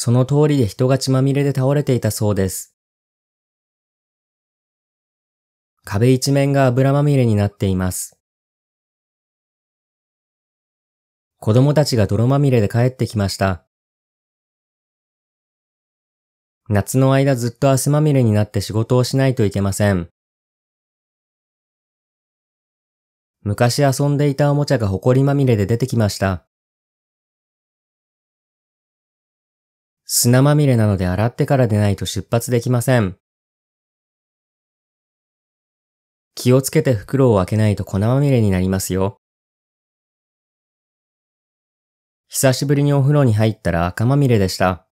その通りで人が血まみれで倒れていたそうです。壁一面が油まみれになっています。子供たちが泥まみれで帰ってきました。夏の間ずっと汗まみれになって仕事をしないといけません。昔遊んでいたおもちゃが埃まみれで出てきました。砂まみれなので洗ってからでないと出発できません。気をつけて袋を開けないと粉まみれになりますよ。久しぶりにお風呂に入ったら赤まみれでした。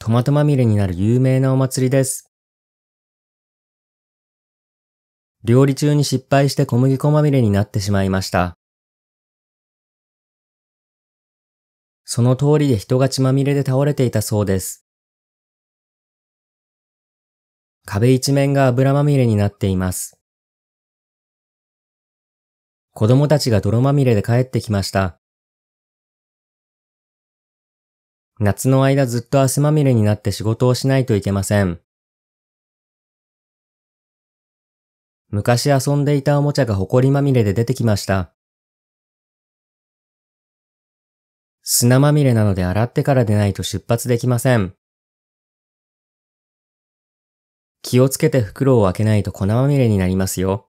トマトまみれになる有名なお祭りです。料理中に失敗して小麦粉まみれになってしまいました。その通りで人が血まみれで倒れていたそうです。壁一面が油まみれになっています。子供たちが泥まみれで帰ってきました。夏の間ずっと汗まみれになって仕事をしないといけません。昔遊んでいたおもちゃが埃まみれで出てきました。砂まみれなので洗ってからでないと出発できません。気をつけて袋を開けないと粉まみれになりますよ。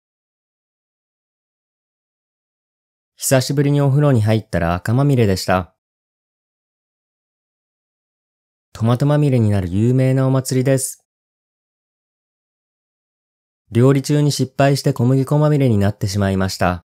久しぶりにお風呂に入ったら赤まみれでした。トマトまみれになる有名なお祭りです。料理中に失敗して小麦粉まみれになってしまいました。